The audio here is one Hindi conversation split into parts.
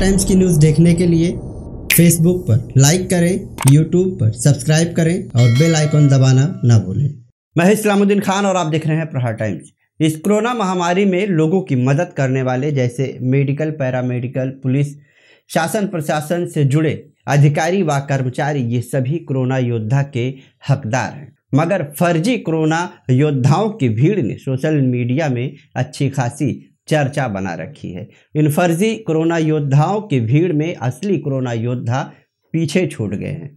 टाइम्स की न्यूज़ देखने के लिए फेसबुक पर लाइक करें यूट्यूब पर सब्सक्राइब करें और बेल आइकॉन दबाना ना भूलें मैं इस्लामुद्दीन खान और आप देख रहे हैं प्रहार टाइम्स इस कोरोना महामारी में लोगों की मदद करने वाले जैसे मेडिकल पैरामेडिकल पुलिस शासन प्रशासन से जुड़े अधिकारी व कर्मचारी ये सभी कोरोना योद्धा के हकदार हैं मगर फर्जी कोरोना योद्धाओं की भीड़ ने सोशल मीडिया में अच्छी खासी चर्चा बना रखी है इन फर्जी कोरोना योद्धाओं की भीड़ में असली कोरोना योद्धा पीछे छूट गए हैं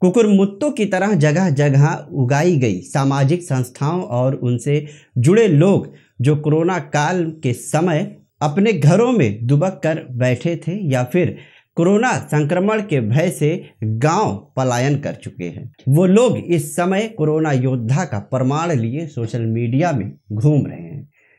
कुकुरमुत्तों की तरह जगह जगह उगाई गई सामाजिक संस्थाओं और उनसे जुड़े लोग जो कोरोना काल के समय अपने घरों में दुबक कर बैठे थे या फिर कोरोना संक्रमण के भय से गांव पलायन कर चुके हैं वो लोग इस समय कोरोना योद्धा का प्रमाण लिए सोशल मीडिया में घूम रहे हैं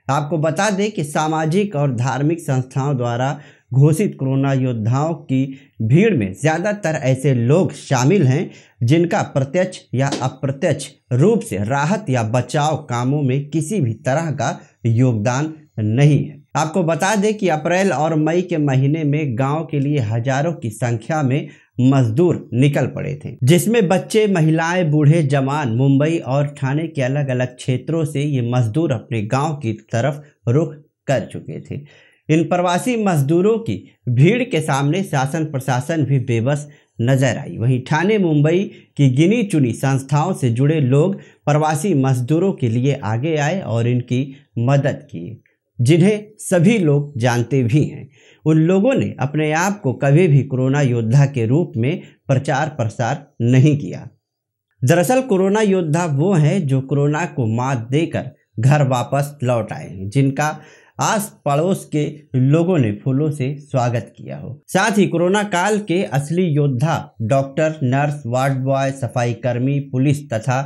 आपको बता दें कि सामाजिक और धार्मिक संस्थाओं द्वारा घोषित कोरोना योद्धाओं की भीड़ में ज़्यादातर ऐसे लोग शामिल हैं जिनका प्रत्यक्ष या अप्रत्यक्ष रूप से राहत या बचाव कामों में किसी भी तरह का योगदान नहीं है आपको बता दें कि अप्रैल और मई के महीने में गांव के लिए हजारों की संख्या में मजदूर निकल पड़े थे जिसमें बच्चे महिलाएं बूढ़े जवान मुंबई और ठाणे के अलग अलग क्षेत्रों से ये मजदूर अपने गांव की तरफ रुख कर चुके थे इन प्रवासी मजदूरों की भीड़ के सामने शासन प्रशासन भी बेबस नजर आई वहीं ठाणे मुंबई की गिनी चुनी संस्थाओं से जुड़े लोग प्रवासी मजदूरों के लिए आगे आए और इनकी मदद की जिन्हें सभी लोग जानते भी हैं उन लोगों ने अपने आप को कभी भी कोरोना योद्धा के रूप में प्रचार प्रसार नहीं किया दरअसल कोरोना योद्धा वो हैं जो कोरोना को मात देकर घर वापस लौट आए हैं जिनका आस पड़ोस के लोगों ने फूलों से स्वागत किया हो साथ ही कोरोना काल के असली योद्धा डॉक्टर नर्स वार्ड बॉय सफाई कर्मी पुलिस तथा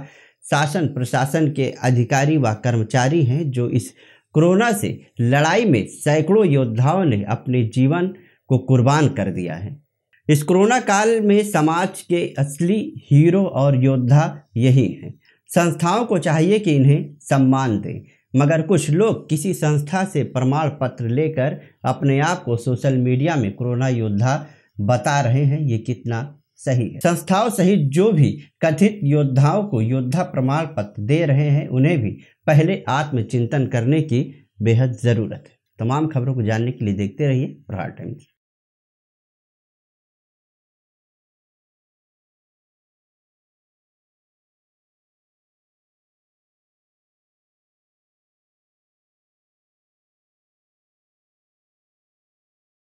शासन प्रशासन के अधिकारी व कर्मचारी हैं जो इस कोरोना से लड़ाई में सैकड़ों योद्धाओं ने अपने जीवन को कुर्बान कर दिया है इस कोरोना काल में समाज के असली हीरो और योद्धा यही हैं संस्थाओं को चाहिए कि इन्हें सम्मान दें मगर कुछ लोग किसी संस्था से प्रमाण पत्र लेकर अपने आप को सोशल मीडिया में कोरोना योद्धा बता रहे हैं ये कितना सही है संस्थाओं सहित जो भी कथित योद्धाओं को योद्धा प्रमाण पत्र दे रहे हैं उन्हें भी पहले आत्मचिंतन करने की बेहद ज़रूरत है तमाम खबरों को जानने के लिए देखते रहिए प्रहार टाइम्स